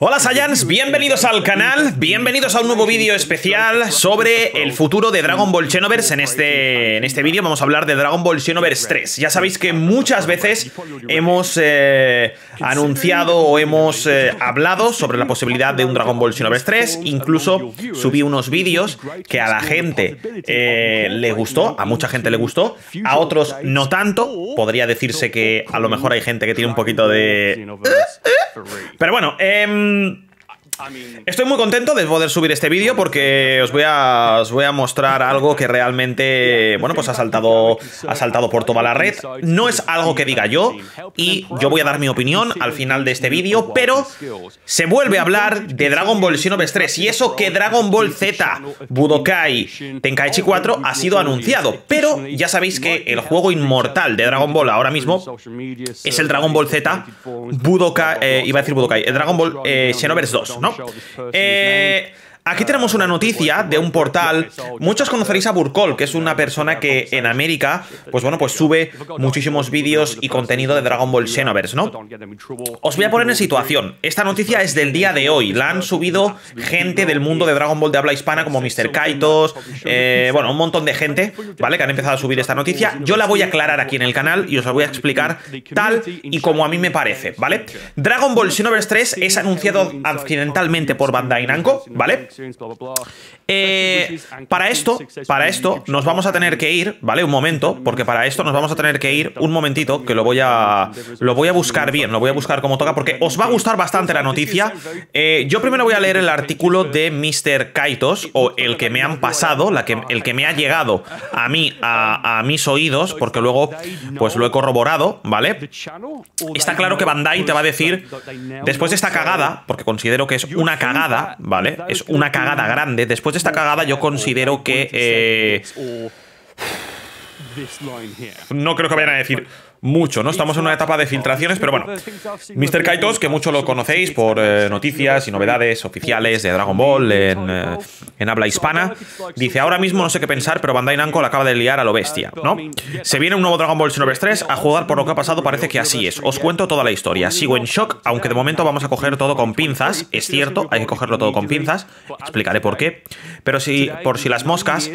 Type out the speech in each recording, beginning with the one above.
Hola Saiyans, bienvenidos al canal, bienvenidos a un nuevo vídeo especial sobre el futuro de Dragon Ball Xenoverse. En este, en este vídeo vamos a hablar de Dragon Ball Xenoverse 3. Ya sabéis que muchas veces hemos eh, anunciado o hemos eh, hablado sobre la posibilidad de un Dragon Ball Xenoverse 3. Incluso subí unos vídeos que a la gente eh, le gustó, a mucha gente le gustó, a otros no tanto. Podría decirse que a lo mejor hay gente que tiene un poquito de... Pero bueno, eh... um Estoy muy contento de poder subir este vídeo porque os voy a voy a mostrar algo que realmente bueno pues ha saltado ha saltado por toda la red. No es algo que diga yo y yo voy a dar mi opinión al final de este vídeo, pero se vuelve a hablar de Dragon Ball Xenoverse 3 y eso que Dragon Ball Z Budokai Tenkaichi 4 ha sido anunciado, pero ya sabéis que el juego inmortal de Dragon Ball ahora mismo es el Dragon Ball Z Budokai eh, iba a decir Budokai, el eh, Dragon Ball eh, Xenoverse 2. no? Eh, e Aquí tenemos una noticia de un portal. Muchos conoceréis a Burkol, que es una persona que en América, pues bueno, pues sube muchísimos vídeos y contenido de Dragon Ball Xenoverse, ¿no? Os voy a poner en situación. Esta noticia es del día de hoy. La han subido gente del mundo de Dragon Ball de habla hispana, como Mr. Kaitos, eh, bueno, un montón de gente, ¿vale? Que han empezado a subir esta noticia. Yo la voy a aclarar aquí en el canal y os la voy a explicar tal y como a mí me parece, ¿vale? Dragon Ball Xenoverse 3 es anunciado accidentalmente por Bandai Namco, ¿vale? Eh, para esto, para esto nos vamos a tener que ir, ¿vale? Un momento, porque para esto nos vamos a tener que ir un momentito, que lo voy a, lo voy a buscar bien, lo voy a buscar como toca, porque os va a gustar bastante la noticia. Eh, yo primero voy a leer el artículo de Mr. Kaitos, o el que me han pasado, la que, el que me ha llegado a mí, a, mis oídos, porque luego pues lo he corroborado, ¿vale? Está claro que Bandai te va a decir, después de esta cagada, porque considero que es una cagada, ¿vale? Es una una cagada grande. Después de esta cagada yo considero que... Eh, no creo que vayan a decir, mucho, ¿no? Estamos en una etapa de filtraciones, pero bueno. Mr. Kaitos, que mucho lo conocéis por eh, noticias y novedades oficiales de Dragon Ball eh, en, habla hispana, dice, ahora mismo no sé qué pensar, pero Bandai Namco la acaba de liar a lo bestia, ¿no? Se viene un nuevo Dragon Ball Xenoverse 3, a jugar por lo que ha pasado parece que así es. Os cuento toda la historia. Sigo en shock, aunque de momento vamos a coger todo con pinzas, es cierto, hay que cogerlo todo con pinzas, explicaré por qué, pero si, por si las moscas,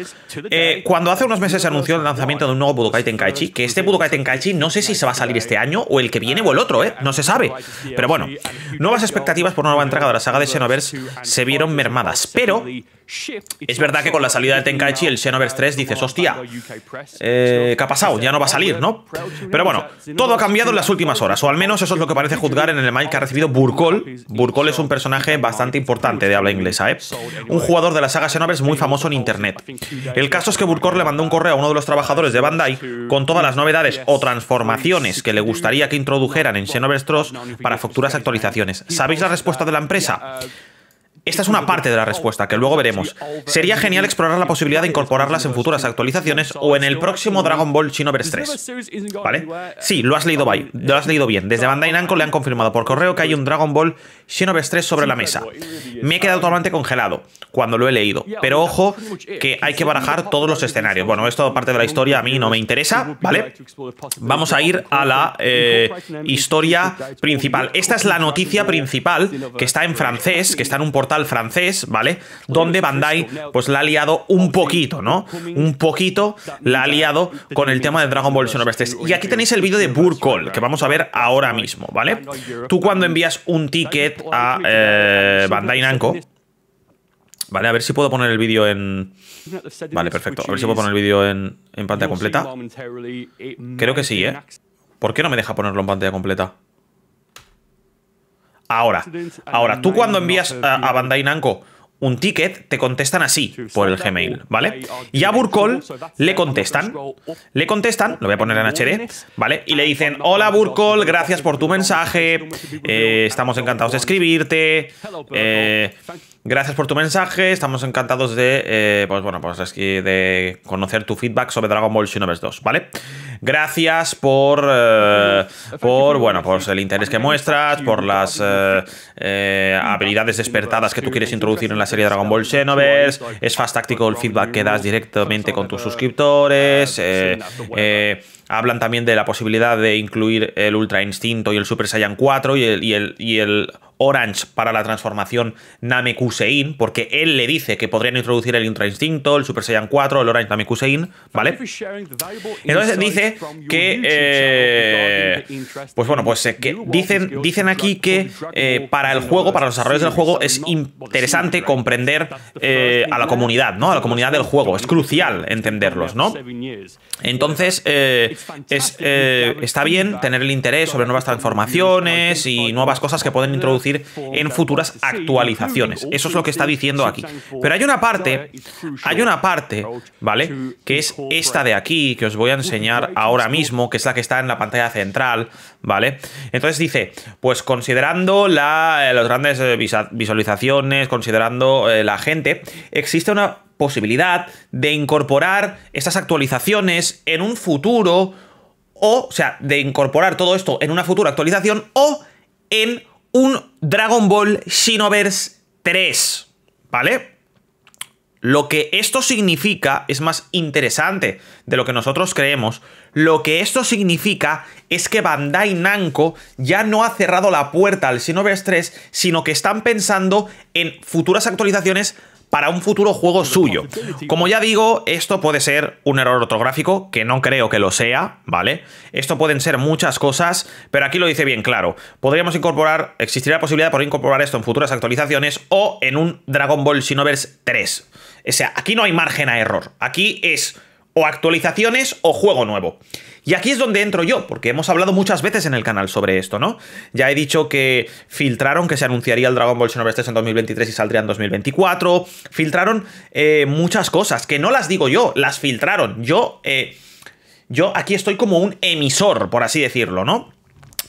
eh, cuando hace unos meses se anunció el lanzamiento de un nuevo Budokai Tenkaichi, que este Budokai Tenkaichi no se si se va a salir este año o el que viene o el otro, ¿eh? No se sabe. Pero bueno, nuevas expectativas por una nueva entrega de la saga de Xenoverse se vieron mermadas, pero es verdad que con la salida de Tenkaichi el Xenoverse 3 dices, hostia, eh, ¿qué ha pasado? Ya no va a salir, ¿no? Pero bueno, todo ha cambiado en las últimas horas, o al menos eso es lo que parece juzgar en el mail que ha recibido Burkol. Burkol es un personaje bastante importante de habla inglesa, ¿eh? Un jugador de la saga Xenoverse muy famoso en internet. El caso es que Burkol le mandó un correo a uno de los trabajadores de Bandai con todas las novedades o transformaciones que le gustaría que introdujeran en Xenoverse 3 para futuras actualizaciones. ¿Sabéis la respuesta de la empresa? Esta es una parte de la respuesta, que luego veremos. Sería genial explorar la posibilidad de incorporarlas en futuras actualizaciones o en el próximo Dragon Ball Xenoverse 3. ¿Vale? Sí, lo has leído, lo has leído bien. Desde Bandai Namco le han confirmado por correo que hay un Dragon Ball Xenoverse 3 sobre la mesa. Me he quedado totalmente congelado cuando lo he leído. Pero ojo que hay que barajar todos los escenarios. Bueno, esto parte de la historia a mí no me interesa, ¿vale? Vamos a ir a la eh, historia principal. Esta es la noticia principal que está en francés, que está en un portal francés, ¿vale? Donde pues Bandai pues la ha liado un poquito, ¿no? Un poquito la ha liado con el tema de Dragon Ball Xenoverse Y aquí tenéis el vídeo de Burkol, que vamos a ver ahora mismo, ¿vale? Tú cuando envías un ticket a eh, eh, Bandai Namco, Vale, a ver si puedo poner el vídeo en... Vale, perfecto. A ver si puedo poner el vídeo en, en pantalla completa. Creo que sí, ¿eh? ¿Por qué no me deja ponerlo en pantalla completa? Ahora, ahora tú cuando envías a, Bandai Namco un ticket, te contestan así por el Gmail, ¿vale? Y a Burkol le contestan, le contestan, lo voy a poner en HD, ¿vale? Y le dicen, hola Burkol, eh, eh, gracias por tu mensaje, estamos encantados de escribirte, eh, gracias por tu mensaje, estamos encantados de, pues bueno, pues de conocer tu feedback sobre Dragon Ball Xenoverse 2, ¿vale? Eh, gracias por, por bueno, por el interés que muestras, por las eh, eh, habilidades despertadas que tú quieres introducir en la serie Dragon Ball Xenoverse. Es fast táctico el feedback que das directamente con tus suscriptores. eh, Hablan también de la posibilidad de incluir el Ultra Instinto y el Super Saiyan 4 y el, el, y el Orange para la transformación Namekusein, porque él le dice que podrían introducir el Ultra Instinto, el Super Saiyan 4, el Orange Namekusein, ¿vale? Entonces dice que... Eh, pues bueno, pues eh, dicen, dicen aquí que eh, para el juego, para los desarrollos del juego, es interesante comprender a la comunidad, ¿no? A la comunidad del juego, es crucial entenderlos, ¿no? Entonces, es, eh, está bien tener el interés sobre nuevas transformaciones y nuevas cosas que pueden introducir en futuras actualizaciones. Eso es lo que está diciendo aquí. Pero hay una parte, hay una parte, ¿vale? Que es esta de aquí, que os voy a enseñar ahora mismo, que es la que está en la pantalla central, ¿vale? Entonces dice, pues considerando la, eh, las grandes eh, visualizaciones, considerando la gente, existe una posibilidad de incorporar estas actualizaciones en un futuro, o, o sea, de incorporar todo esto en una futura actualización o en un Dragon Ball Xenoverse 3, ¿vale? Lo que esto significa es más interesante de lo que nosotros creemos. Lo que esto significa es que Bandai Namco ya no ha cerrado la puerta al Xenoverse 3, sino que están pensando en futuras actualizaciones para un futuro juego suyo. Como ya digo, esto puede ser un error ortográfico, que no creo que lo sea, ¿vale? Esto pueden ser muchas cosas, pero aquí lo dice bien claro. Podríamos incorporar, existiría la posibilidad por incorporar esto en futuras actualizaciones o en un Dragon Ball Xenoverse 3. O sea, aquí no hay margen a error. Aquí es o actualizaciones o juego nuevo. Y aquí es donde entro yo, porque hemos hablado muchas veces en el canal sobre esto, ¿no? Ya he dicho que filtraron que se anunciaría el Dragon Ball Xenoverse 3 en 2023 y saldría en 2024. Filtraron eh, muchas cosas, que no las digo yo, las filtraron. Yo, eh, yo aquí estoy como un emisor, por así decirlo, ¿no?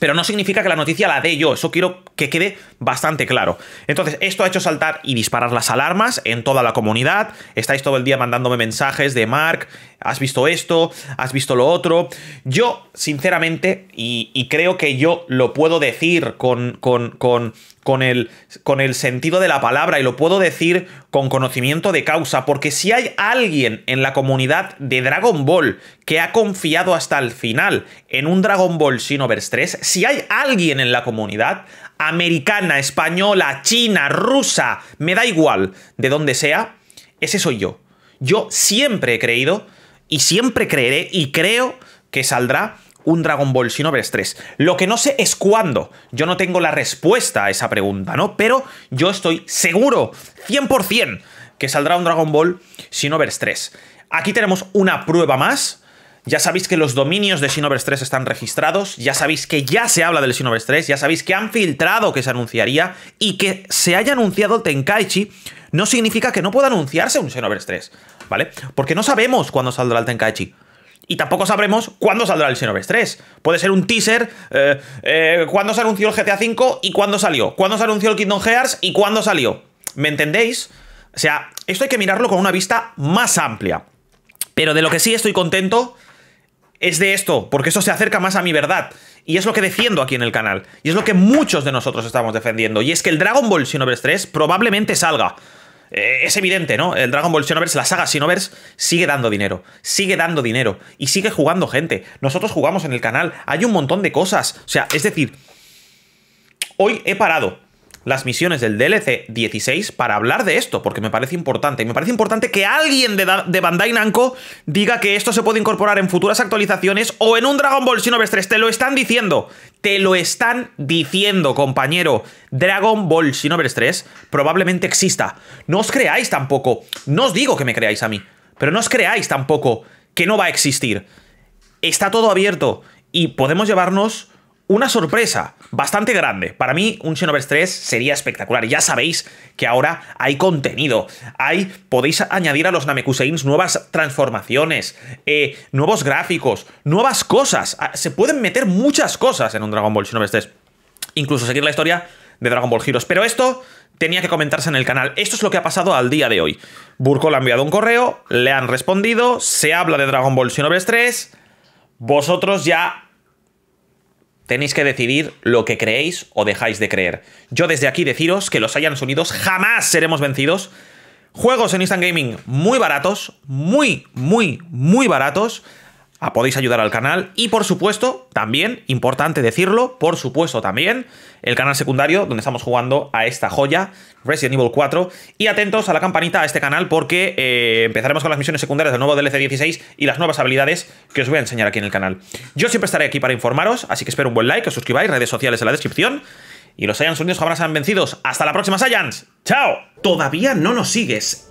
Pero no significa que la noticia la dé yo, eso quiero que quede bastante claro. Entonces, esto ha hecho saltar y disparar las alarmas en toda la comunidad. Estáis todo el día mandándome mensajes de Mark, has visto esto, has visto lo otro. Yo, sinceramente, y, creo que yo lo puedo decir con, con, con, con el, con el sentido de la palabra y lo puedo decir con conocimiento de causa, porque si hay alguien en la comunidad de Dragon Ball que ha confiado hasta el final en un Dragon Ball Xenoverse 3, si hay alguien en la comunidad americana, española, china, rusa, me da igual de donde sea, ese soy yo. Yo siempre he creído y siempre creeré y creo que saldrá un Dragon Ball Xenoverse 3. Lo que no sé es cuándo. Yo no tengo la respuesta a esa pregunta, ¿no? Pero yo estoy seguro, 100%, que saldrá un Dragon Ball Xenoverse 3. Aquí tenemos una prueba más. Ya sabéis que los dominios de Xenoverse 3 están registrados, ya sabéis que ya se habla del Xenoverse 3, ya sabéis que han filtrado que se anunciaría y que se haya anunciado el Tenkaichi no significa que no pueda anunciarse un Xenoverse 3, ¿vale? Porque no sabemos cuándo saldrá el Tenkaichi y tampoco sabremos cuándo saldrá el Xenoverse 3. Puede ser un teaser, eh, eh, cuándo se anunció el GTA V y cuándo salió, cuándo se anunció el Kingdom Hearts y cuándo salió. ¿Me entendéis? O sea, esto hay que mirarlo con una vista más amplia. Pero de lo que sí estoy contento es de esto, porque eso se acerca más a mi verdad. Y es lo que defiendo aquí en el canal. Y es lo que muchos de nosotros estamos defendiendo. Y es que el Dragon Ball Xenoverse 3 probablemente salga. Eh, es evidente, ¿no? El Dragon Ball Xenoverse, la saga Xenoverse, sigue dando dinero, sigue dando dinero y sigue jugando gente. Nosotros jugamos en el canal, hay un montón de cosas. O sea, es decir, hoy he parado las misiones del DLC 16 para hablar de esto, porque me parece importante. me parece importante que alguien de, Bandai Namco diga que esto se puede incorporar en futuras actualizaciones o en un Dragon Ball Xenoverse 3. Te lo están diciendo. Te lo están diciendo, compañero. Dragon Ball Xenoverse 3 probablemente exista. No os creáis tampoco. No os digo que me creáis a mí. Pero no os creáis tampoco que no va a existir. Está todo abierto y podemos llevarnos una sorpresa bastante grande. Para mí, un Xenoverse 3 sería espectacular. Ya sabéis que ahora hay contenido. Hay, podéis añadir a los Namekuseins nuevas transformaciones, eh, nuevos gráficos, nuevas cosas. Ah, se pueden meter muchas cosas en un Dragon Ball Xenoverse 3. Incluso seguir la historia de Dragon Ball Heroes. Pero esto tenía que comentarse en el canal. Esto es lo que ha pasado al día de hoy. Burko le ha enviado un correo, le han respondido, se habla de Dragon Ball Xenoverse 3. Vosotros ya Tenéis que decidir lo que creéis o dejáis de creer. Yo desde aquí deciros que los hayan Unidos jamás seremos vencidos. Juegos en Instant Gaming muy baratos, muy, muy, muy baratos. Ah, podéis ayudar al canal y por supuesto, también, importante decirlo, por supuesto también, el canal secundario donde estamos jugando a esta joya, Resident Evil 4, y atentos a la campanita a este canal porque eh, empezaremos con las misiones secundarias del nuevo DLC 16 y las nuevas habilidades que os voy a enseñar aquí en el canal. Yo siempre estaré aquí para informaros, así que espero un buen like, os suscribáis, redes sociales en la descripción, y los Saiyans unidos jamás han vencidos. ¡Hasta la próxima, Saiyans! ¡Chao! Todavía no nos sigues